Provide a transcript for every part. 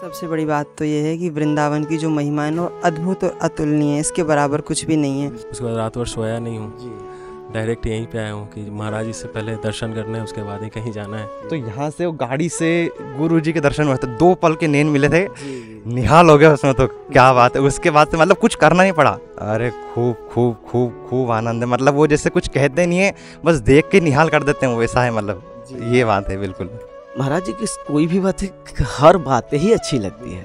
सबसे बड़ी बात तो ये है कि वृंदावन की जो महिमा है ना अद्भुत और अतुलनीय है इसके बराबर कुछ भी नहीं है उसके बाद रात भर सोया नहीं हूँ डायरेक्ट यहीं पे आया हूँ कि महाराज जी से पहले दर्शन करने उसके बाद ही कहीं जाना है तो यहाँ से वो गाड़ी से गुरु जी के दर्शन हुआ था दो पल के नैन मिले थे निहाल हो गया उसमें तो क्या बात है उसके बाद से मतलब कुछ करना नहीं पड़ा अरे खूब खूब खूब खूब आनंद है मतलब वो जैसे कुछ कहते नहीं है बस देख के निहाल कर देते हैं वैसा है मतलब ये बात है बिल्कुल महाराज जी की कोई भी बात है हर बातें ही अच्छी लगती है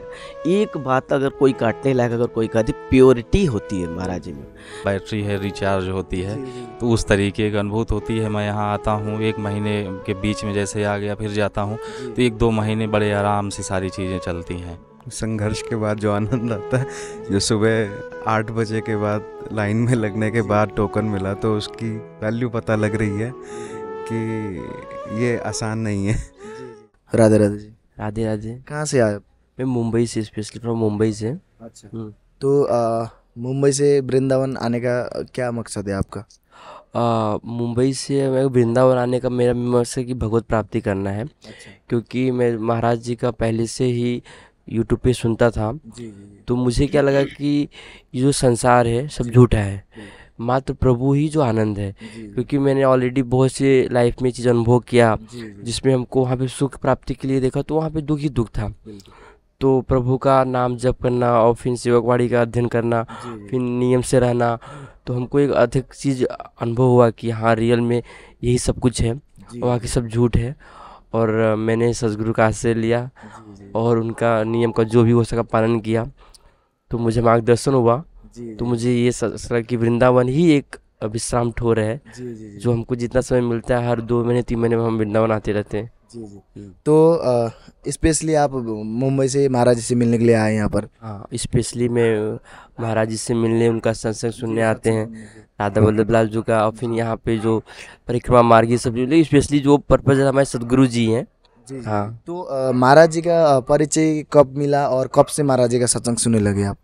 एक बात अगर कोई काटने लायक अगर कोई कहती तो प्योरिटी होती है महाराज जी में बैटरी है रिचार्ज होती है तो उस तरीके की अनुभूत होती है मैं यहाँ आता हूँ एक महीने के बीच में जैसे आ गया फिर जाता हूँ तो एक दो महीने बड़े आराम से सारी चीज़ें चलती हैं संघर्ष के बाद जो आनंद आता है जो सुबह आठ बजे के बाद लाइन में लगने के बाद टोकन मिला तो उसकी वैल्यू पता लग रही है कि ये आसान नहीं है राधे राधे जी राधे राधे कहाँ से आए मैं मुंबई से स्पेशली फ्रॉम मुंबई से अच्छा हम्म। तो मुंबई से वृंदावन आने का क्या मकसद है आपका मुंबई से मैं वृंदावन आने का मेरा मकसद कि भगवत प्राप्ति करना है अच्छा। क्योंकि मैं महाराज जी का पहले से ही यूट्यूब पे सुनता था जी, जी, जी। तो मुझे क्या लगा कि जो संसार है सब झूठा है मात्र प्रभु ही जो आनंद है क्योंकि मैंने ऑलरेडी बहुत से लाइफ में चीज़ अनुभव किया जिसमें हमको वहाँ पे सुख प्राप्ति के लिए देखा तो वहाँ पे दुख ही दुख था तो प्रभु का नाम जप करना और फिर सेवकवाड़ी का अध्ययन करना फिर नियम से रहना तो हमको एक अधिक चीज़ अनुभव हुआ कि हाँ रियल में यही सब कुछ है वहाँ की सब झूठ है और मैंने सदगुरु का आश्रय लिया और उनका नियम का जो भी हो सका पालन किया तो मुझे मार्गदर्शन हुआ तो मुझे ये लगा कि वृंदावन ही एक विश्राम ठोर है जी, जी, जी, जो हमको जितना समय मिलता है हर दो महीने तीन महीने में हम वृंदावन आते रहते हैं जी जी हम्म। तो स्पेशली आप मुंबई से महाराज जी से मिलने के लिए आए यहाँ पर हाँ, स्पेशली मैं महाराज जी से मिलने उनका संसंग सुनने आते हैं राधा वल्लभ लाल जी का और फिर यहाँ पे जो परिक्रमा मार्ग ये सब स्पेशली जो पर्पज हमारे सदगुरु जी हैं जी हाँ तो महाराज जी का परिचय कब मिला और कब से महाराज जी का सत्संग सुनने लगे आप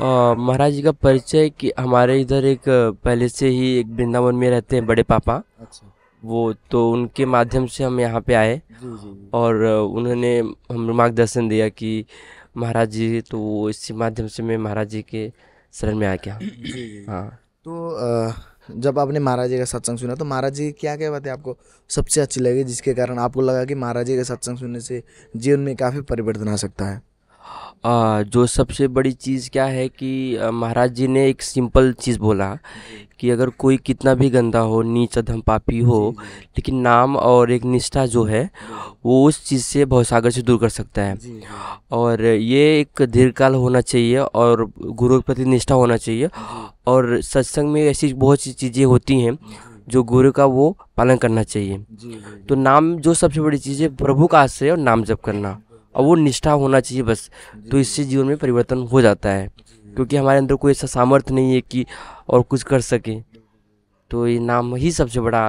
महाराज जी का परिचय कि हमारे इधर एक पहले से ही एक वृंदावन में रहते हैं बड़े पापा अच्छा वो तो उनके माध्यम से हम यहाँ पे आए जी जी और उन्होंने हम मार्गदर्शन दिया कि महाराज जी तो वो इसी माध्यम से मैं महाराज जी के शरण में आ गया हाँ तो आ, जब आपने महाराज जी का सत्संग सुना तो महाराज जी क्या क्या बातें आपको सबसे अच्छी लगी जिसके कारण आपको लगा कि महाराज जी का सत्संग सुनने से जीवन में काफ़ी परिवर्तन आ सकता है जो सबसे बड़ी चीज़ क्या है कि महाराज जी ने एक सिंपल चीज़ बोला कि अगर कोई कितना भी गंदा हो नीच अधम पापी हो लेकिन नाम और एक निष्ठा जो है वो उस चीज़ से भवसागर से दूर कर सकता है हाँ। और ये एक दीर्घकाल होना चाहिए और गुरु के प्रति निष्ठा होना चाहिए और सत्संग में ऐसी बहुत सी चीज़ें होती हैं जो गुरु का वो पालन करना चाहिए हाँ, तो नाम जो सबसे बड़ी चीज़ है प्रभु का आश्रय और नाम जप करना और वो निष्ठा होना चाहिए बस तो इससे जीवन में परिवर्तन हो जाता है क्योंकि हमारे अंदर कोई ऐसा सामर्थ्य नहीं है कि और कुछ कर सके तो ये नाम ही सबसे बड़ा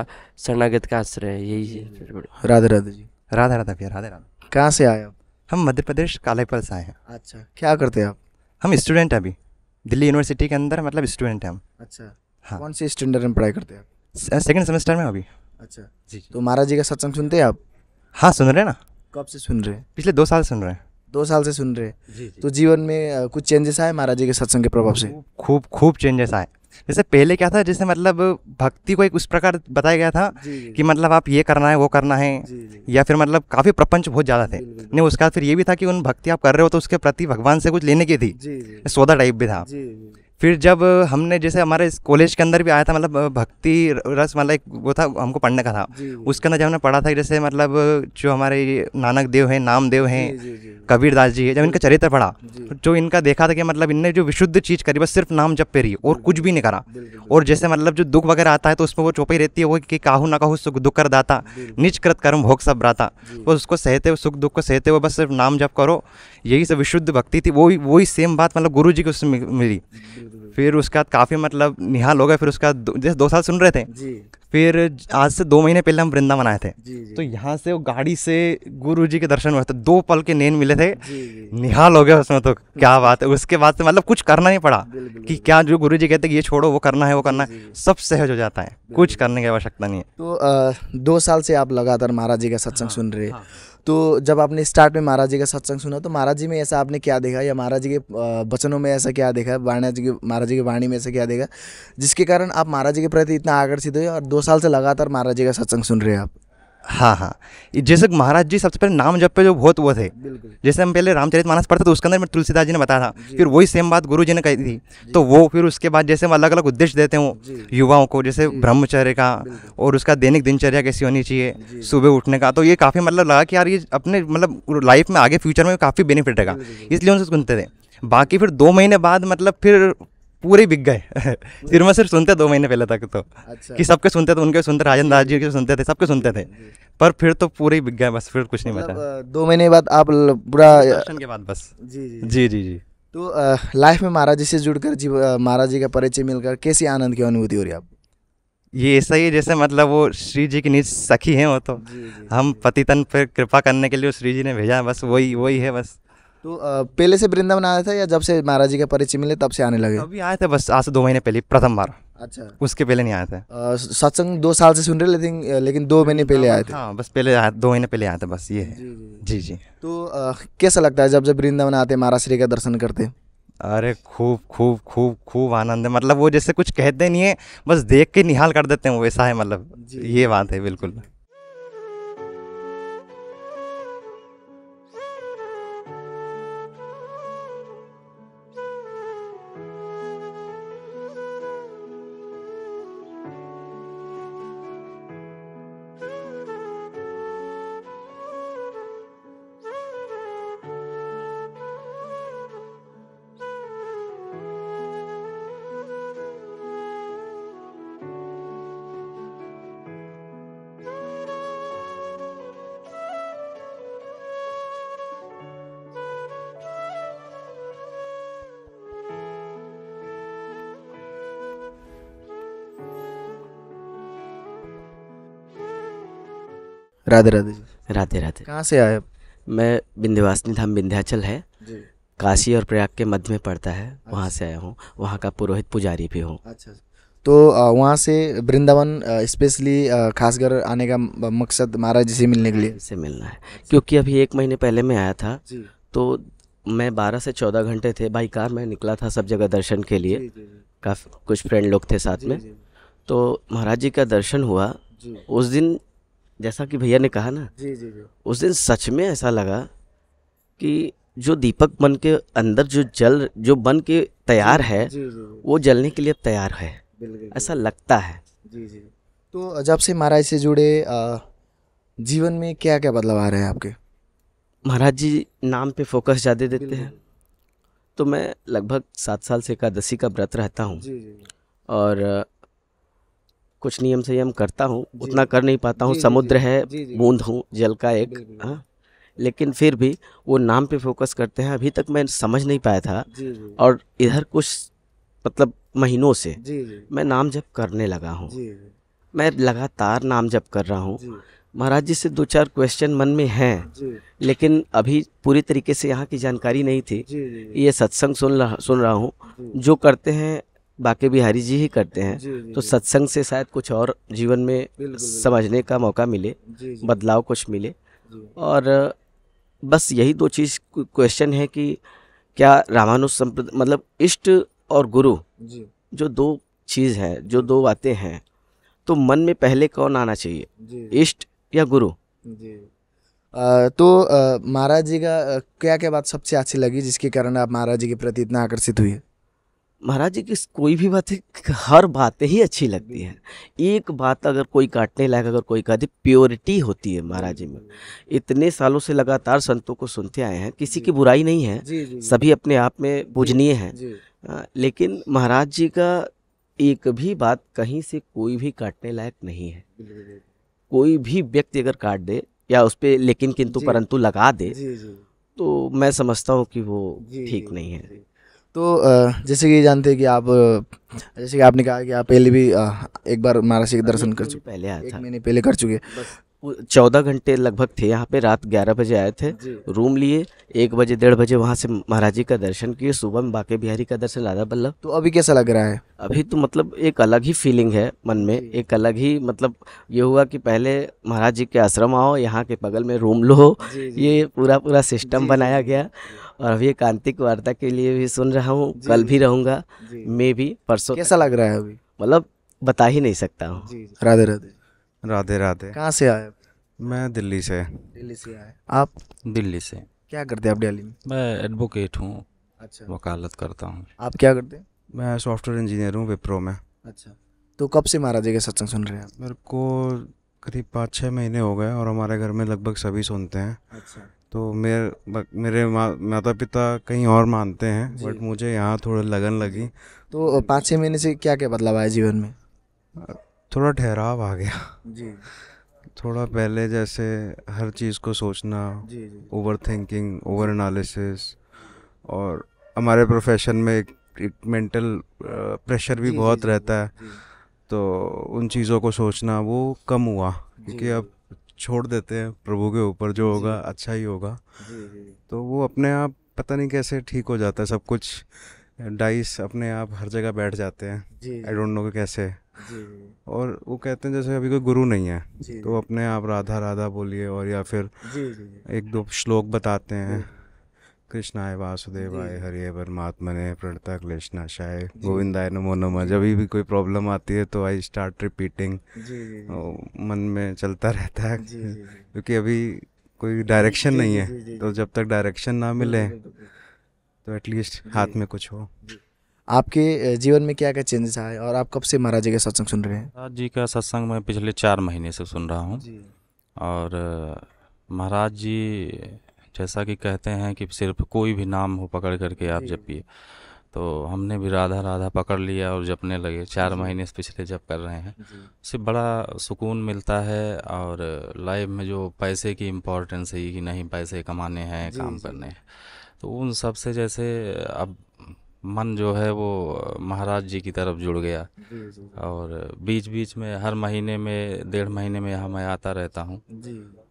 शरणागत का आश्रय है यही है राधे राधे जी राधा राधा भैया राधे राधे कहाँ से आए आप हम मध्य प्रदेश कालेपल से आए हैं अच्छा क्या करते हैं आप हम स्टूडेंट हैं अभी दिल्ली यूनिवर्सिटी के अंदर मतलब स्टूडेंट हैं हम अच्छा हाँ कौन से स्टैंडर्ड में पढ़ाई करते हैं आप सेकेंड सेमेस्टर में अभी अच्छा जी तो महाराज जी का सत्संग सुनते हैं आप हाँ सुन रहे हैं ना कब से सुन रहे हैं पिछले दो साल सुन रहे हैं दो साल से सुन रहे हैं जी, जी। तो जीवन में कुछ चेंजेस आए महाराज जी के सत्संग के प्रभाव से खूब खूब चेंजेस आए जैसे पहले क्या था जैसे मतलब भक्ति को एक उस प्रकार बताया गया था कि मतलब आप ये करना है वो करना है या फिर मतलब काफ़ी प्रपंच बहुत ज़्यादा थे नहीं उसका फिर ये भी था कि उन भक्ति आप कर रहे हो तो उसके प्रति भगवान से कुछ लेने की थी सौदा टाइप भी था फिर जब हमने जैसे हमारे इस कॉलेज के अंदर भी आया था मतलब भक्ति रस मतलब एक वो था हमको पढ़ने का था उसके अंदर जब हमने पढ़ा था जैसे मतलब जो हमारे नानक देव हैं नामदेव हैं कबीर दास जी है जब इनका चरित्र पढ़ा जो इनका देखा था कि मतलब इनने जो विशुद्ध चीज़ करी बस सिर्फ नाम जब पे रही और कुछ भी नहीं करा और जैसे मतलब जो दुख वगैरह आता है तो उसमें वो चौपाई रहती है वो कि काहू ना काहू सुख दुख कर दाता कृत कर्म भोग सब राता बस उसको सहते हुए सुख दुख को सहते हुए बस सिर्फ नाम जब करो यही सब विशुद्ध भक्ति थी वही वही सेम बात मतलब गुरु जी को उसमें मिली फिर उसका काफ़ी मतलब निहाल हो गया फिर उसका जैसे दो साल सुन रहे थे जी फिर आज से दो महीने पहले हम वृंदा मनाए थे जी, जी। तो यहाँ से वो गाड़ी से गुरु जी के दर्शन हुए थे दो पल के नैन मिले थे निहाल हो गया उसमें तो क्या बात है उसके बाद से मतलब कुछ करना नहीं पड़ा कि क्या जो गुरु जी कहते ये छोड़ो वो करना है वो करना है सब सहज हो जाता है कुछ करने की आवश्यकता नहीं है तो दो साल से आप लगातार महाराज जी का सत्संग हाँ, सुन रहे हाँ। तो जब आपने स्टार्ट में महाराज जी का सत्संग सुना तो महाराज जी में ऐसा आपने क्या देखा या महाराज जी के वचनों में ऐसा क्या देखा वाणा जी के महाराज जी की वाणी में ऐसा क्या देखा जिसके कारण आप महाराज जी के प्रति इतना आकर्षित हुए और दो साल से लगातार महाराज जी का सत्संग सुन रहे हैं आप हाँ हाँ जैसे महाराज जी सबसे पहले नाम जप पे जो बहुत वो थे जैसे हम पहले रामचरित मानस पढ़ते तो उसके अंदर में तुलसीदास जी ने बताया था फिर वही सेम बात गुरु जी ने कही थी तो वो फिर उसके बाद जैसे हम अलग अलग उद्देश्य देते हैं युवाओं को जैसे ब्रह्मचर्य का और उसका दैनिक दिनचर्या कैसी होनी चाहिए सुबह उठने का तो ये काफ़ी मतलब लगा कि यार ये अपने मतलब लाइफ में आगे फ्यूचर में काफ़ी बेनिफिट रहेगा इसलिए उनसे सुनते थे बाकी फिर दो महीने बाद मतलब फिर पूरे बिक गए सिर्फ मैं सिर्फ सुनते दो महीने पहले तक तो अच्छा। कि सबके सुनते थे उनके सुनते राजन दास जी के सुनते थे सबके सुनते थे पर फिर तो पूरे ही बिक गए बस फिर कुछ नहीं मतलब, बचा दो महीने बाद आप पूरा के बाद बस जी जी जी जी तो लाइफ में महाराज जी से जुड़कर जी महाराज जी का परिचय मिलकर कैसी आनंद की अनुभूति हो रही है आप ये ऐसा ही जैसे मतलब वो श्री जी की नीच सखी हैं वो तो जी, जी, हम पतितन पर कृपा करने के लिए श्री जी ने भेजा बस वही वही है बस तो पहले से वृंदावन आया था या जब से महाराज जी का परिचय मिले तब से आने लगे अभी आए थे बस आज से दो महीने पहले प्रथम बार अच्छा उसके पहले नहीं आए थे सत्संग दो साल से सुन रहे लेकिन लेकिन दो महीने पहले आए थे हाँ बस पहले दो महीने पहले आए थे बस ये है जी जी तो कैसा लगता है जब जब वृंदावन आते महाराज श्री का दर्शन करते अरे खूब खूब खूब खूब आनंद है मतलब वो जैसे कुछ कहते नहीं है बस देख के निहाल कर देते हैं वैसा है मतलब ये बात है बिल्कुल राधे राधे राधे राधे कहाँ से आए मैं विंध्यवासिनी धाम विंध्याचल है काशी और प्रयाग के मध्य में पड़ता है अच्छा। वहाँ से आया हूँ वहाँ का पुरोहित पुजारी भी हूँ अच्छा तो वहाँ से वृंदावन स्पेशली खासकर आने का मकसद महाराज जी से मिलने के लिए से मिलना है अच्छा। क्योंकि अभी एक महीने पहले मैं आया था तो मैं 12 से 14 घंटे थे बाई कार में निकला था सब जगह दर्शन के लिए काफ़ी कुछ फ्रेंड लोग थे साथ में तो महाराज जी का दर्शन हुआ उस दिन जैसा कि भैया ने कहा ना जी जी जी उस दिन सच में ऐसा लगा कि जो दीपक बन के अंदर जो जल जो बन के तैयार है जी, जी, जी। वो जलने के लिए तैयार है ऐसा लगता है जी जी तो जब से महाराज से जुड़े जीवन में क्या क्या बदलाव आ रहे हैं आपके महाराज जी नाम पे फोकस ज़्यादा देते हैं तो मैं लगभग सात साल से एकादशी का व्रत रहता हूँ और कुछ नियम संयम करता हूँ उतना कर नहीं पाता हूँ समुद्र है बूंद हूँ जल का एक हाँ लेकिन फिर भी वो नाम पे फोकस करते हैं अभी तक मैं समझ नहीं पाया था और इधर कुछ मतलब महीनों से मैं नाम जब करने लगा हूँ मैं लगातार नाम जब कर रहा हूँ महाराज जी से दो चार क्वेश्चन मन में हैं लेकिन अभी पूरी तरीके से यहाँ की जानकारी नहीं थी ये सत्संग सुन रहा सुन रहा हूँ जो करते हैं बाके बिहारी जी ही करते हैं जी, जी, तो सत्संग से शायद कुछ और जीवन में बिल्कुल, समझने का मौका मिले बदलाव कुछ मिले और बस यही दो चीज़ क्वेश्चन है कि क्या रामानुज संप्रदाय मतलब इष्ट और गुरु जो दो चीज़ है जो दो बातें हैं तो मन में पहले कौन आना चाहिए इष्ट या गुरु आ, तो महाराज जी का क्या क्या बात सबसे अच्छी लगी जिसके कारण आप महाराज जी के प्रति इतना आकर्षित हुई है महाराज जी की कोई भी बात है हर बातें ही अच्छी लगती हैं एक बात अगर कोई काटने लायक अगर कोई कहते प्योरिटी होती है महाराज जी में इतने सालों से लगातार संतों को सुनते आए हैं किसी की बुराई नहीं है जी, जी, सभी अपने आप में पूजनीय हैं लेकिन महाराज जी का एक भी बात कहीं से कोई भी काटने लायक नहीं है कोई भी व्यक्ति अगर काट दे या उस पर लेकिन किंतु परंतु लगा दे तो मैं समझता हूँ कि वो ठीक नहीं है तो जैसे कि जानते हैं कि आप जैसे कि आपने कहा कि आप पहले भी एक बार महाराज के दर्शन कर चुके पहले आया था मैंने पहले कर चुके चौदह घंटे लगभग थे यहाँ पे रात ग्यारह बजे आए थे रूम लिए एक बजे डेढ़ बजे वहाँ से महाराज जी का दर्शन किए सुबह में बाके बिहारी का दर्शन लादा बल्लभ तो अभी कैसा लग रहा है अभी तो मतलब एक अलग ही फीलिंग है मन में एक अलग ही मतलब ये हुआ कि पहले महाराज जी के आश्रम आओ यहाँ के बगल में रूम लो ये पूरा पूरा सिस्टम बनाया गया और अभी आंतिक वार्ता के लिए भी सुन रहा हूँ कल भी रहूँगा मैं भी परसों कैसा लग रहा है अभी मतलब बता ही नहीं सकता हूँ राधे राधे राधे राधे कहाँ से आए मैं दिल्ली से दिल्ली से आए आप दिल्ली से क्या करते हैं आप दिल्ली में मैं एडवोकेट हूँ अच्छा वकालत करता हूँ आप क्या करते हैं मैं सॉफ्टवेयर इंजीनियर हूँ विप्रो में अच्छा तो कब से महाराज जी के सत्संग सुन रहे हैं मेरे को करीब पाँच छः महीने हो गए और हमारे घर में लगभग सभी सुनते हैं अच्छा तो मेरे मेरे मा, माता पिता कहीं और मानते हैं बट मुझे यहाँ थोड़ा लगन लगी तो पाँच छः महीने से क्या क्या बदलाव आया जीवन में थोड़ा ठहराव आ गया जी थोड़ा पहले जैसे हर चीज़ को सोचना ओवर थिंकिंग ओवर एनालिसिस और हमारे प्रोफेशन में एक, मेंटल प्रेशर भी बहुत रहता है तो उन चीज़ों को सोचना वो कम हुआ क्योंकि अब छोड़ देते हैं प्रभु के ऊपर जो होगा अच्छा ही होगा तो वो अपने आप पता नहीं कैसे ठीक हो जाता है सब कुछ डाइस अपने आप हर जगह बैठ जाते हैं आई डोंट नो कैसे और वो कहते हैं जैसे अभी कोई गुरु नहीं है तो अपने आप राधा राधा बोलिए और या फिर एक दो श्लोक बताते हैं कृष्णाय हरिय हरे ने प्रणता गोविंद आय नमो नम जब भी कोई प्रॉब्लम आती है तो आई स्टार्ट रिपीटिंग मन में चलता रहता है क्योंकि अभी कोई डायरेक्शन नहीं है तो जब तक डायरेक्शन ना मिले तो एटलीस्ट हाथ में कुछ हो आपके जीवन में क्या क्या चेंजेस आए और आप कब से महाराज जी का सत्संग सुन रहे हैं महाराज जी का सत्संग मैं पिछले चार महीने से सुन रहा हूँ और महाराज जी जैसा कि कहते हैं कि सिर्फ कोई भी नाम हो पकड़ करके आप जपिए तो हमने भी राधा राधा पकड़ लिया और जपने लगे चार महीने से पिछले जब कर रहे हैं उससे बड़ा सुकून मिलता है और लाइफ में जो पैसे की इम्पोर्टेंस है कि नहीं पैसे कमाने हैं काम करने हैं तो उन सब से जैसे अब मन जो है वो महाराज जी की तरफ जुड़ गया और बीच बीच में हर महीने में डेढ़ महीने में यहाँ मैं आता रहता हूँ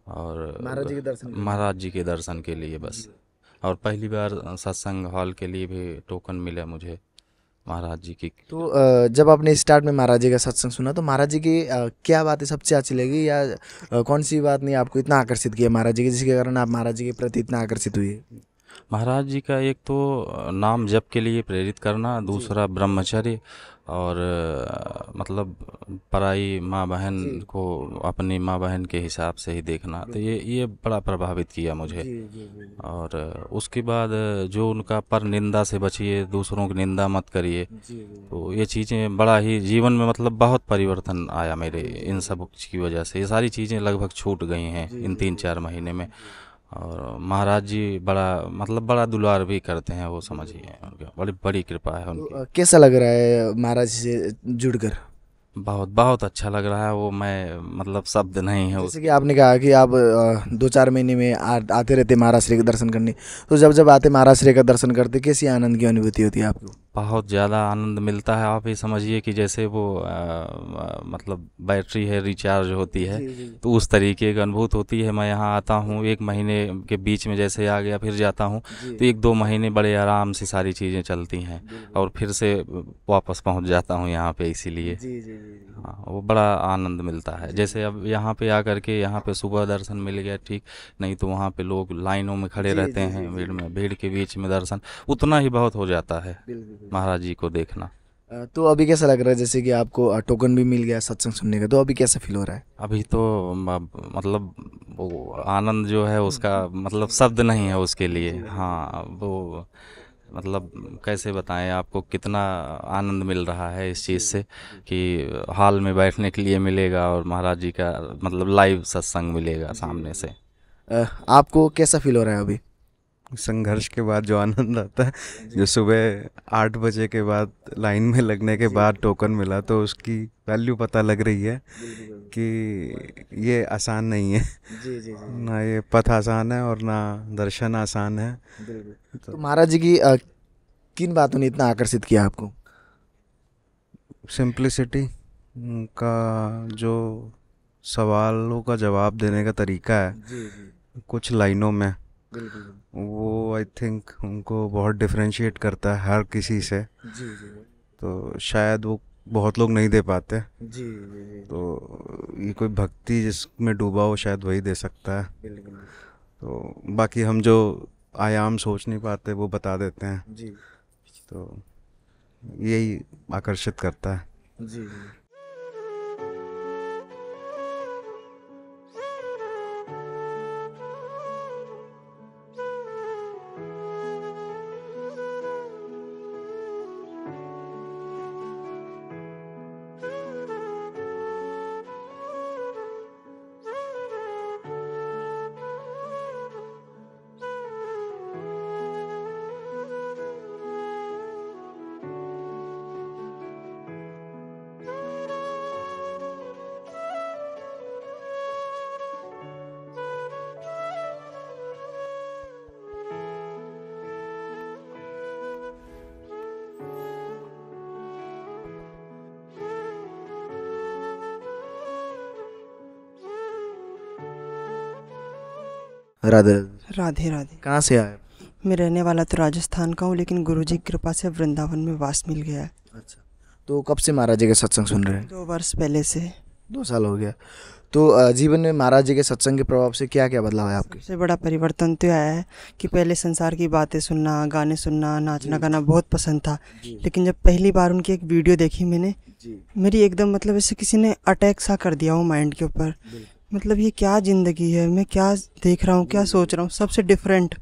और महाराज जी के दर्शन के लिए बस और पहली बार सत्संग हॉल के लिए भी टोकन मिला मुझे महाराज जी की तो जब आपने स्टार्ट में महाराज जी का सत्संग सुना तो महाराज जी की क्या बातें सबसे अच्छी लगी या कौन सी बात ने आपको इतना आकर्षित किया महाराज जी की जिसके कारण आप महाराज जी के प्रति इतना आकर्षित हुए महाराज जी का एक तो नाम जप के लिए प्रेरित करना दूसरा ब्रह्मचर्य और मतलब पराई माँ बहन को अपनी माँ बहन के हिसाब से ही देखना तो ये ये बड़ा प्रभावित किया मुझे जी, जी, जी। और उसके बाद जो उनका पर निंदा से बचिए दूसरों की निंदा मत करिए तो ये चीज़ें बड़ा ही जीवन में मतलब बहुत परिवर्तन आया मेरे इन सब की वजह से ये सारी चीज़ें लगभग छूट गई हैं इन तीन चार महीने में और महाराज जी बड़ा मतलब बड़ा दुलार भी करते हैं वो समझिए बड़ी बड़ी कृपा है उनकी तो कैसा लग रहा है महाराज से जुड़कर बहुत बहुत अच्छा लग रहा है वो मैं मतलब शब्द नहीं है जैसे कि आपने कहा कि आप दो चार महीने में आ, आते रहते महाराज श्री का दर्शन करने तो जब जब आते महाराज श्री का दर्शन करते कैसी आनंद की अनुभूति होती है आपको बहुत ज़्यादा आनंद मिलता है आप ये समझिए कि जैसे वो आ, आ, मतलब बैटरी है रिचार्ज होती है जी, जी। तो उस तरीके की अनुभूत होती है मैं यहाँ आता हूँ एक महीने के बीच में जैसे आ गया फिर जाता हूँ तो एक दो महीने बड़े आराम से सारी चीज़ें चलती हैं और फिर से वापस पहुँच जाता हूँ यहाँ पे इसीलिए हाँ वो बड़ा आनंद मिलता है जैसे अब यहाँ पे आ करके यहाँ पे सुबह दर्शन मिल गया ठीक नहीं तो वहाँ पे लोग लाइनों में खड़े रहते हैं भीड़ में भीड़ के बीच में दर्शन उतना ही बहुत हो जाता है महाराज जी को देखना तो अभी कैसा लग रहा है जैसे कि आपको टोकन भी मिल गया सत्संग सुनने का तो अभी कैसा फील हो रहा है अभी तो मतलब वो आनंद जो है उसका मतलब शब्द नहीं है उसके लिए हाँ वो मतलब कैसे बताएं आपको कितना आनंद मिल रहा है इस चीज़ से कि हाल में बैठने के लिए मिलेगा और महाराज जी का मतलब लाइव सत्संग मिलेगा सामने से आपको कैसा फील हो रहा है अभी संघर्ष के बाद जो आनंद आता है जो सुबह आठ बजे के बाद लाइन में लगने के बाद टोकन मिला तो उसकी वैल्यू पता लग रही है कि ये आसान नहीं है ना ये पथ आसान है और ना दर्शन आसान है तो, तो, महाराज जी की किन बातों ने इतना आकर्षित किया आपको सिंप्लिसिटी का जो सवालों का जवाब देने का तरीका है जी जी। कुछ लाइनों में वो आई थिंक उनको बहुत डिफ्रेंशिएट करता है हर किसी से जी जी तो शायद वो बहुत लोग नहीं दे पाते जी जी, तो ये कोई भक्ति जिसमें डूबा हो शायद वही दे सकता है तो बाकी हम जो आयाम सोच नहीं पाते वो बता देते हैं जी तो यही आकर्षित करता है जी राधे राधे राधे कहाँ से आए मैं रहने वाला तो राजस्थान का हूँ लेकिन गुरुजी की कृपा से वृंदावन में वास मिल गया है अच्छा तो कब से महाराज जी का सत्संग सुन रहे हैं दो वर्ष पहले से दो साल हो गया तो जीवन में महाराज जी के सत्संग के प्रभाव से क्या क्या बदलाव है आपके सबसे बड़ा परिवर्तन तो आया है कि पहले संसार की बातें सुनना गाने सुनना नाचना गाना बहुत पसंद था लेकिन जब पहली बार उनकी एक वीडियो देखी मैंने मेरी एकदम मतलब ऐसे किसी ने अटैक सा कर दिया वो माइंड के ऊपर मतलब ये क्या ज़िंदगी है मैं क्या देख रहा हूँ क्या सोच रहा हूँ सबसे डिफरेंट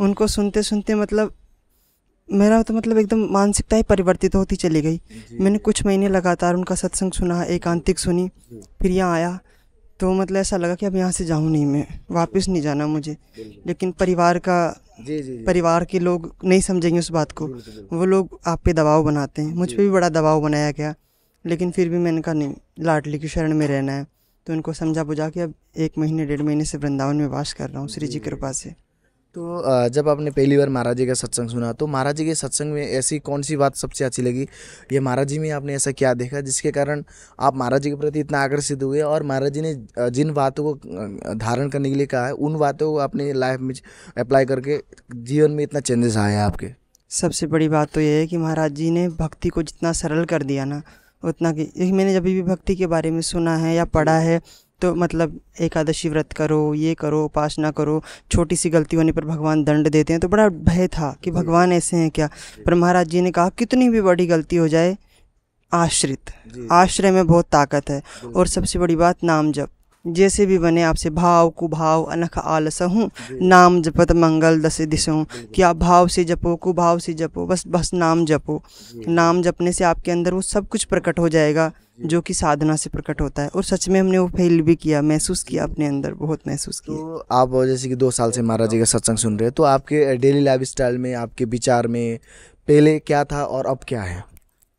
उनको सुनते सुनते मतलब मेरा तो मतलब एकदम मानसिकता ही परिवर्तित होती चली गई मैंने कुछ महीने लगातार उनका सत्संग सुना एकांतिक सुनी फिर यहाँ आया तो मतलब ऐसा लगा कि अब यहाँ से जाऊँ नहीं मैं वापस नहीं जाना मुझे लेकिन परिवार का जी जी परिवार के लोग नहीं समझेंगे उस बात को वो लोग आप पे दबाव बनाते हैं मुझ पर भी बड़ा दबाव बनाया गया लेकिन फिर भी मैंने कहा नहीं लाडली की शरण में रहना है तो उनको समझा बुझा के अब एक महीने डेढ़ महीने से वृंदावन में वास कर रहा हूँ श्री जी कृपा से तो जब आपने पहली बार महाराज जी का सत्संग सुना तो महाराज जी के सत्संग में ऐसी कौन सी बात सबसे अच्छी लगी ये महाराज जी में आपने ऐसा क्या देखा जिसके कारण आप महाराज जी के प्रति इतना आकर्षित हुए और महाराज जी ने जिन बातों को धारण करने के लिए कहा है उन बातों को आपने लाइफ में अप्लाई करके जीवन में इतना चेंजेस आया आपके सबसे बड़ी बात तो ये है कि महाराज जी ने भक्ति को जितना सरल कर दिया ना उतना कि मैंने जब भी भक्ति के बारे में सुना है या पढ़ा है तो मतलब एकादशी व्रत करो ये करो उपासना करो छोटी सी गलती होने पर भगवान दंड देते हैं तो बड़ा भय था कि भगवान ऐसे हैं क्या पर महाराज जी ने कहा कितनी भी बड़ी गलती हो जाए आश्रित आश्रय में बहुत ताकत है और सबसे बड़ी बात नाम जप जैसे भी बने आपसे भाव कुभाव अनख हूँ नाम जपत मंगल दस दिशों कि आप भाव से जपो कुभाव से जपो बस बस नाम जपो नाम जपने से आपके अंदर वो सब कुछ प्रकट हो जाएगा जो कि साधना से प्रकट होता है और सच में हमने वो फील भी किया महसूस किया अपने अंदर बहुत महसूस किया तो आप जैसे कि दो साल से महाराज जी का सत्संग सुन रहे हैं तो आपके डेली लाइफ स्टाइल में आपके विचार में पहले क्या था और अब क्या है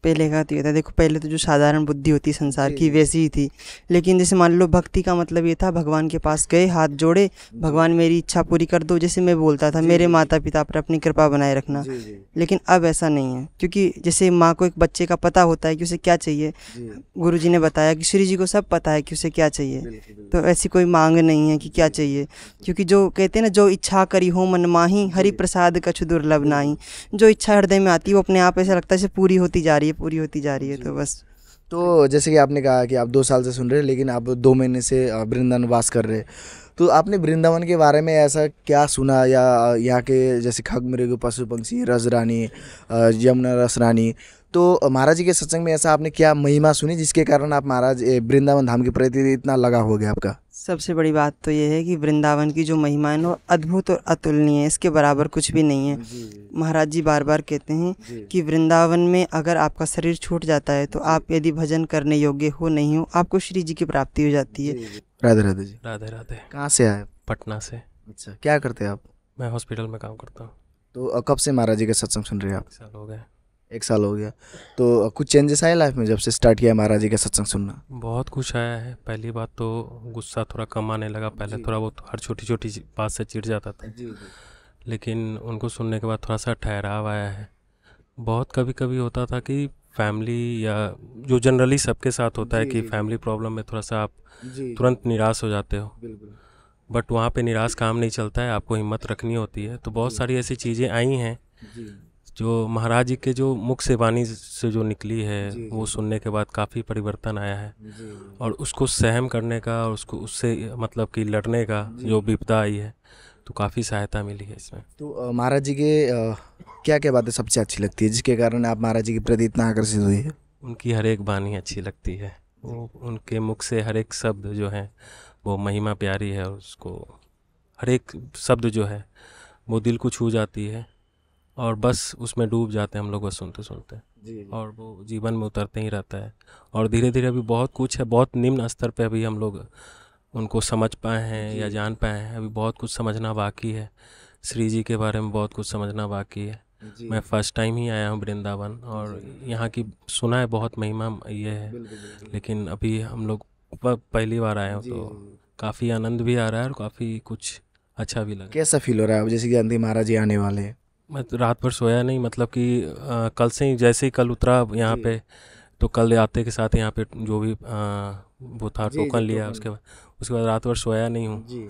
पहले का तो ये था देखो पहले तो जो साधारण बुद्धि होती संसार की वैसी ही थी लेकिन जैसे मान लो भक्ति का मतलब ये था भगवान के पास गए हाथ जोड़े भगवान मेरी इच्छा पूरी कर दो जैसे मैं बोलता था मेरे माता पिता पर अपनी कृपा बनाए रखना लेकिन अब ऐसा नहीं है क्योंकि जैसे माँ को एक बच्चे का पता होता है कि उसे क्या चाहिए गुरु जी ने बताया कि श्री जी को सब पता है कि उसे क्या चाहिए तो ऐसी कोई मांग नहीं है कि क्या चाहिए क्योंकि जो कहते हैं ना जो इच्छा करी हो मन माही हरि प्रसाद कछ दुर्लभ नाही जो इच्छा हृदय में आती है वो अपने आप ऐसा लगता है जैसे पूरी होती जा रही है ये पूरी होती जा रही है तो बस तो जैसे कि आपने कहा कि आप दो साल से सुन रहे हैं लेकिन आप दो महीने से वृंदावन वास कर रहे हैं तो आपने वृंदावन के बारे में ऐसा क्या सुना या यहाँ के जैसे खग मृग पशु पंक्षी रस रानी यमुना रस रानी तो महाराज जी के सत्संग में ऐसा आपने क्या महिमा सुनी जिसके कारण आप महाराज वृंदावन धाम के प्रति इतना लगा हो गया आपका सबसे बड़ी बात तो ये है कि वृंदावन की जो महिमा है वो अद्भुत और अतुलनीय है इसके बराबर कुछ भी नहीं है महाराज जी बार बार कहते हैं कि वृंदावन में अगर आपका शरीर छूट जाता है तो आप यदि भजन करने योग्य हो नहीं हो आपको श्री जी की प्राप्ति हो जाती है राधे राधे जी राधे राधे कहाँ से आए पटना से अच्छा क्या करते हैं आप मैं हॉस्पिटल में काम करता हूँ तो कब से महाराज जी का सत्संग सुन रहे हैं आप साल हो गए एक साल हो गया तो कुछ चेंजेस आए लाइफ में जब से स्टार्ट किया महाराज जी का सत्संग सुनना बहुत कुछ आया है पहली बात तो गुस्सा थोड़ा कम आने लगा पहले थोड़ा बहुत हर छोटी छोटी बात से चिढ़ जाता था जी, लेकिन उनको सुनने के बाद थोड़ा सा ठहराव आया है बहुत कभी कभी होता था कि फैमिली या जो जनरली सबके साथ होता है कि फैमिली प्रॉब्लम में थोड़ा सा आप तुरंत निराश हो जाते हो बट वहाँ पे निराश काम नहीं चलता है आपको हिम्मत रखनी होती है तो बहुत सारी ऐसी चीज़ें आई हैं जो महाराज जी के जो मुख से वाणी से जो निकली है वो सुनने के बाद काफ़ी परिवर्तन आया है और उसको सहम करने का और उसको उससे मतलब कि लड़ने का जो विपदा आई है तो काफ़ी सहायता मिली है इसमें तो महाराज जी के क्या क्या बातें सबसे अच्छी लगती है जिसके कारण आप महाराज जी के प्रति इतना आकर्षित हुई है उनकी हर एक वाणी अच्छी लगती है वो उनके मुख से हर एक शब्द जो है वो महिमा प्यारी है और उसको हर एक शब्द जो है वो दिल को छू जाती है और बस उसमें डूब जाते हैं हम लोग बस सुनते सुनते जी और वो जीवन में उतरते ही रहता है और धीरे धीरे अभी बहुत कुछ है बहुत निम्न स्तर पे अभी हम लोग उनको समझ पाए हैं या जान पाए हैं अभी बहुत कुछ समझना बाकी है श्री जी के बारे में बहुत कुछ समझना बाकी है मैं फर्स्ट टाइम ही आया हूँ वृंदावन और यहाँ की सुना है बहुत महिमा ये है लेकिन अभी हम लोग पहली बार आए हैं तो काफ़ी आनंद भी आ रहा है और काफ़ी कुछ अच्छा भी लगा कैसा फील हो रहा है अब जैसे कि गांधी महाराज जी आने वाले हैं मैं तो रात भर सोया नहीं मतलब कि आ, कल से ही जैसे ही कल उतरा यहाँ पे तो कल आते के साथ यहाँ पे जो भी आ, वो था टोकन लिया उसके बाद उसके बाद रात भर सोया नहीं हूँ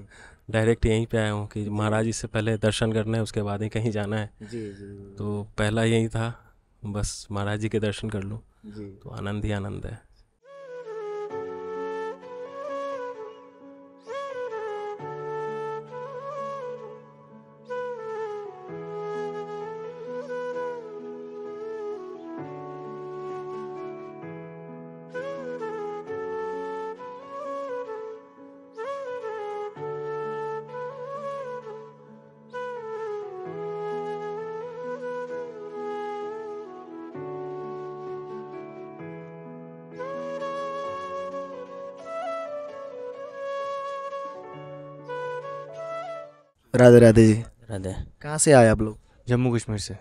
डायरेक्ट यहीं पे आया हूँ कि महाराज जी से पहले दर्शन करना है उसके बाद ही कहीं जाना है जी जी तो पहला यही था बस महाराज जी के दर्शन कर लूँ तो आनंद ही आनंद है राधे राधे जी राधे कहाँ से आए आप लोग जम्मू कश्मीर से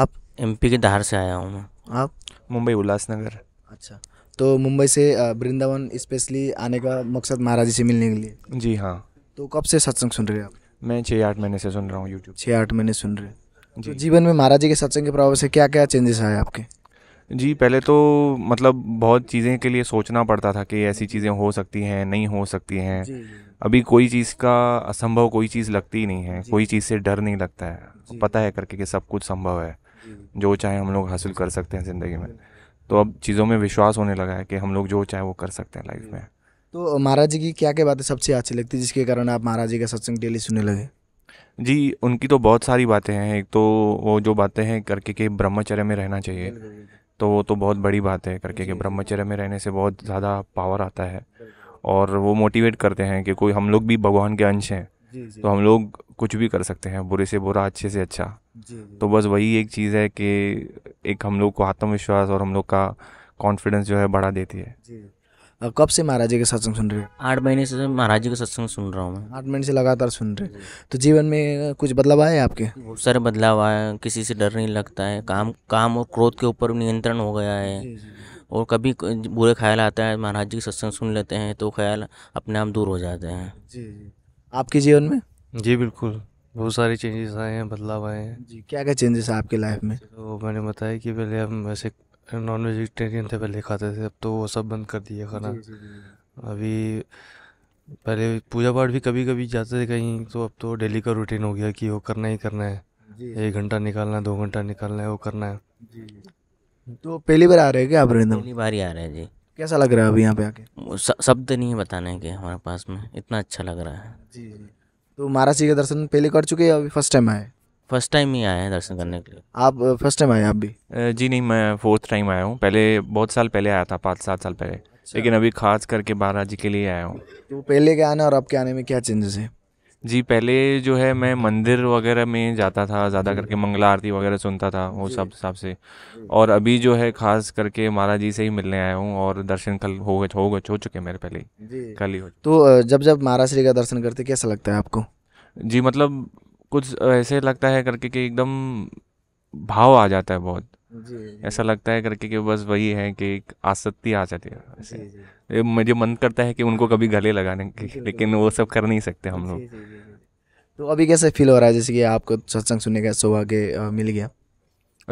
आप एमपी के धार से आया हूँ मैं आप मुंबई उल्लासनगर अच्छा तो मुंबई से वृंदावन स्पेशली आने का मकसद महाराज जी से मिलने के लिए जी हाँ तो कब से सत्संग सुन रहे हैं आप मैं छः आठ महीने से सुन रहा हूँ यूट्यूब छः आठ महीने सुन रहे हैं तो जी। तो जीवन में महाराज जी के सत्संग के प्रभाव से क्या क्या चेंजेस आए आपके जी पहले तो मतलब बहुत चीज़ें के लिए सोचना पड़ता था कि ऐसी चीज़ें हो सकती हैं नहीं हो सकती हैं अभी कोई चीज़ का असंभव कोई चीज़ लगती ही नहीं है कोई चीज़ से डर नहीं लगता है पता है करके कि सब कुछ संभव है जो चाहे हम लोग हासिल कर सकते हैं ज़िंदगी में तो अब चीज़ों में विश्वास होने लगा है कि हम लोग जो चाहे वो कर सकते हैं लाइफ में तो महाराज जी की क्या क्या बातें सबसे अच्छी लगती है जिसके कारण आप महाराज जी का सत्संग डेली सुनने लगे जी उनकी तो बहुत सारी बातें हैं एक तो वो जो बातें हैं करके कि ब्रह्मचर्य में रहना चाहिए तो वो तो बहुत बड़ी बात है करके कि ब्रह्मचर्य में रहने से बहुत ज़्यादा पावर आता है और वो मोटिवेट करते हैं कि कोई हम लोग भी भगवान के अंश हैं तो हम लोग कुछ भी कर सकते हैं बुरे से बुरा अच्छे से अच्छा तो बस वही एक चीज़ है कि एक हम लोग को आत्मविश्वास और हम लोग का कॉन्फिडेंस जो है बढ़ा देती है कब से महाराज जी का सत्संग सुन रहे हो आठ महीने से महाराज जी का सत्संग सुन रहा हूँ मैं आठ महीने से लगातार सुन रहे तो जीवन में कुछ बदलाव आए आपके बहुत सारे बदलाव आया किसी से डर नहीं लगता है काम काम और क्रोध के ऊपर नियंत्रण हो गया है और कभी बुरे ख्याल आता है महाराज जी का सत्संग सुन लेते हैं तो ख्याल अपने आप दूर हो जाते हैं जी जी आपके जीवन में जी बिल्कुल बहुत सारे चेंजेस आए हैं बदलाव आए हैं जी क्या क्या चेंजेस आपके लाइफ में तो मैंने बताया कि पहले हम वैसे नॉन वेजिटेरियन थे पहले खाते थे अब तो वो सब बंद कर दिया खाना अभी पहले पूजा पाठ भी कभी कभी जाते थे कहीं तो अब तो डेली का रूटीन हो गया कि वो करना ही करना है एक घंटा निकालना है दो घंटा निकालना है वो करना है तो पहली बार आ रहे हैं क्या आप पहली बार ही आ रहे हैं जी कैसा लग रहा है अभी यहाँ पे आके शब्द नहीं बताने के हमारे पास में इतना अच्छा लग रहा है जी तो महाराज जी का दर्शन पहले कर चुके हैं अभी फर्स्ट टाइम आए फर्स्ट टाइम ही आए हैं दर्शन करने के लिए आप फर्स्ट टाइम आए आप भी जी नहीं मैं फोर्थ टाइम आया हूँ पहले बहुत साल पहले आया था पाँच सात साल पहले अच्छा। लेकिन अभी खास करके बारह जी के लिए आया हूँ तो पहले के आना और आपके आने में क्या चेंजेस है जी पहले जो है मैं मंदिर वगैरह में जाता था ज़्यादा करके मंगला आरती वगैरह सुनता था वो सब हिसाब से और अभी जो है खास करके महाराज जी से ही मिलने आया हूँ और दर्शन कल हो गए हो गए हो चुके मेरे पहले ही कल ही हो तो जब जब महाराज श्री का दर्शन करते कैसा लगता है आपको जी मतलब कुछ ऐसे लगता है करके कि एकदम भाव आ जाता है बहुत जी, जी, ऐसा लगता है करके कि बस वही है कि एक आसक्ति आ जाती है ऐसे मुझे मन करता है कि उनको कभी गले लगाने की लेकिन वो सब कर नहीं सकते हम लोग तो अभी कैसे फील हो रहा है जैसे कि आपको सत्संग सुनने का सौभाग्य मिल गया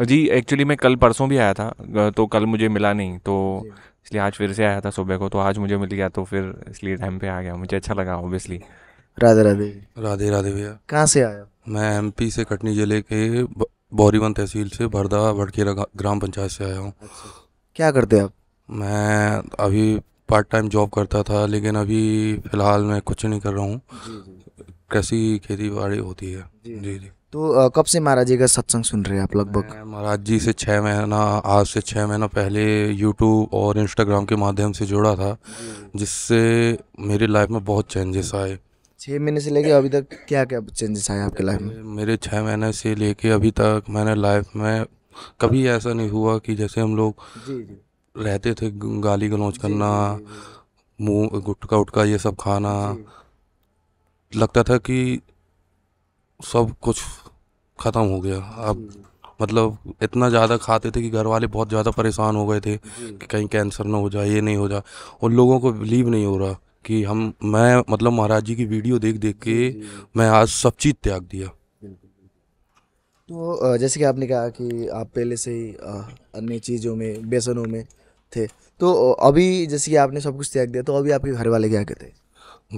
जी एक्चुअली मैं कल परसों भी आया था तो कल मुझे मिला नहीं तो इसलिए आज फिर से आया था सुबह को तो आज मुझे मिल गया तो फिर इसलिए टाइम पे आ गया मुझे अच्छा लगा ऑब्वियसली राधे राधे राधे राधे भैया कहाँ से आया मैं एमपी से कटनी जिले के बौरीवन तहसील से भरदा भड़केरा ग्राम पंचायत से आया हूँ अच्छा। क्या करते हैं आप मैं अभी पार्ट टाइम जॉब करता था लेकिन अभी फ़िलहाल मैं कुछ नहीं कर रहा हूँ कृषि खेती बाड़ी होती है जी, जी। तो कब से महाराज जी का सत्संग सुन रहे हैं आप लगभग महाराज जी से छः महीना आज से छः महीना पहले यूट्यूब और इंस्टाग्राम के माध्यम से जुड़ा था जिससे मेरी लाइफ में बहुत चेंजेस आए छः महीने से लेके अभी तक क्या क्या चेंजेस आए आपके लाइफ में मेरे छः महीने से लेके अभी तक मैंने लाइफ में कभी ऐसा नहीं हुआ कि जैसे हम लोग रहते थे गाली गलौज करना मुँह गुटका उटका ये सब खाना लगता था कि सब कुछ ख़त्म हो गया अब मतलब इतना ज़्यादा खाते थे कि घर वाले बहुत ज़्यादा परेशान हो गए थे कि कहीं कैंसर ना हो जाए ये नहीं हो जाए और लोगों को बिलीव नहीं हो रहा कि हम मैं मतलब महाराज जी की वीडियो देख देख के मैं आज सब चीज़ त्याग दिया तो जैसे कि आपने कहा कि आप पहले से ही अन्य चीज़ों में व्यसनों में थे तो अभी जैसे कि आपने सब कुछ त्याग दिया तो अभी आपके घर वाले क्या कहते हैं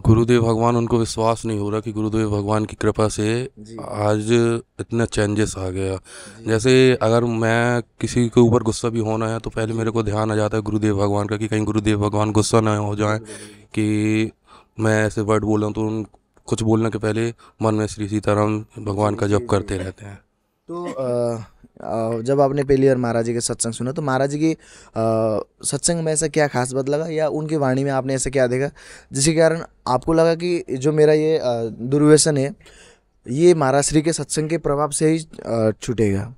गुरुदेव भगवान उनको विश्वास नहीं हो रहा कि गुरुदेव भगवान की कृपा से आज इतना चेंजेस आ गया जैसे अगर मैं किसी के ऊपर गुस्सा भी होना है तो पहले मेरे को ध्यान आ जाता है गुरुदेव भगवान का कि कहीं गुरुदेव भगवान गुस्सा ना हो जाए कि मैं ऐसे वर्ड बोल रहा हूँ तो उन कुछ बोलने के पहले मन में श्री सीताराम भगवान का जप करते रहते हैं तो आ, जब आपने पहली बार महाराज जी के सत्संग सुना तो महाराज जी की सत्संग में ऐसा क्या खास बात लगा या उनकी वाणी में आपने ऐसा क्या देखा जिसके कारण आपको लगा कि जो मेरा ये दुर्व्यसन है ये महाराज श्री के सत्संग के प्रभाव से ही छूटेगा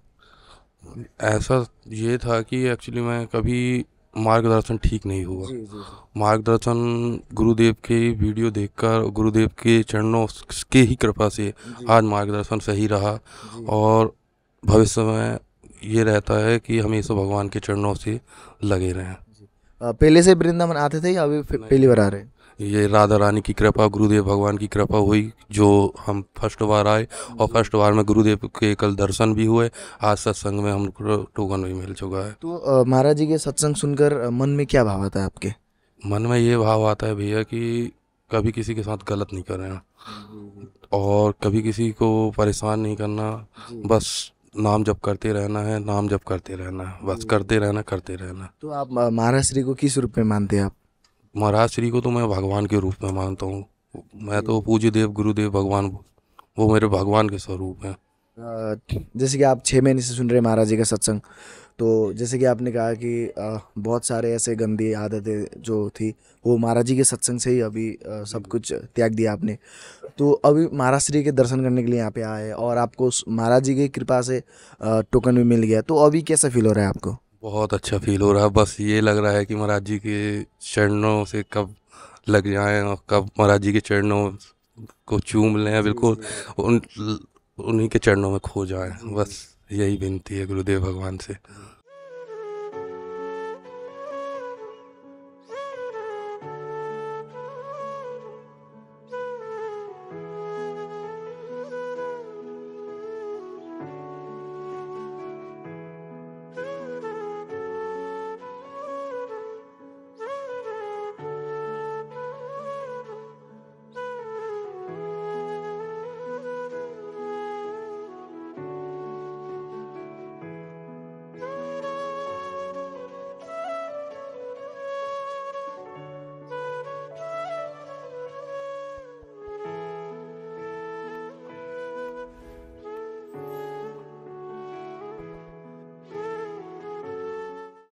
ऐसा ये था कि एक्चुअली मैं कभी मार्गदर्शन ठीक नहीं हुआ मार्गदर्शन गुरुदेव के वीडियो देखकर गुरुदेव के चरणों के ही कृपा से आज मार्गदर्शन सही रहा और भविष्य में ये रहता है कि हमेशा भगवान के चरणों से लगे रहें पहले से वृंदावन आते थे या अभी पहली बार आ रहे हैं ये राधा रानी की कृपा गुरुदेव भगवान की कृपा हुई जो हम फर्स्ट बार आए और फर्स्ट बार में गुरुदेव के कल दर्शन भी हुए आज सत्संग में हमको टोकन भी मिल चुका है तो महाराज जी के सत्संग सुनकर मन में क्या भाव आता है आपके मन में ये भाव आता है भैया कि कभी किसी के साथ गलत नहीं करना और कभी किसी को परेशान नहीं करना बस नाम जब करते रहना है नाम जब करते रहना है बस करते रहना करते रहना तो आप महाराज श्री को किस रूप में मानते हैं आप महाराज श्री को तो मैं भगवान के रूप में मानता हूँ मैं तो पूज्य देव गुरुदेव भगवान वो मेरे भगवान के स्वरूप हैं जैसे कि आप छः महीने से सुन रहे हैं महाराज जी का सत्संग तो जैसे कि आपने कहा कि बहुत सारे ऐसे गंदी आदतें जो थी वो महाराज जी के सत्संग से ही अभी सब कुछ त्याग दिया आपने तो अभी महाराज श्री के दर्शन करने के लिए यहाँ पे आए और आपको महाराज जी की कृपा से टोकन भी मिल गया तो अभी कैसा फील हो रहा है आपको बहुत अच्छा फील हो रहा है बस ये लग रहा है कि महाराज जी के चरणों से कब लग जाएं और कब महाराज जी के चरणों को चूम लें बिल्कुल उन उन्हीं के चरणों में खो जाएं बस यही विनती है गुरुदेव भगवान से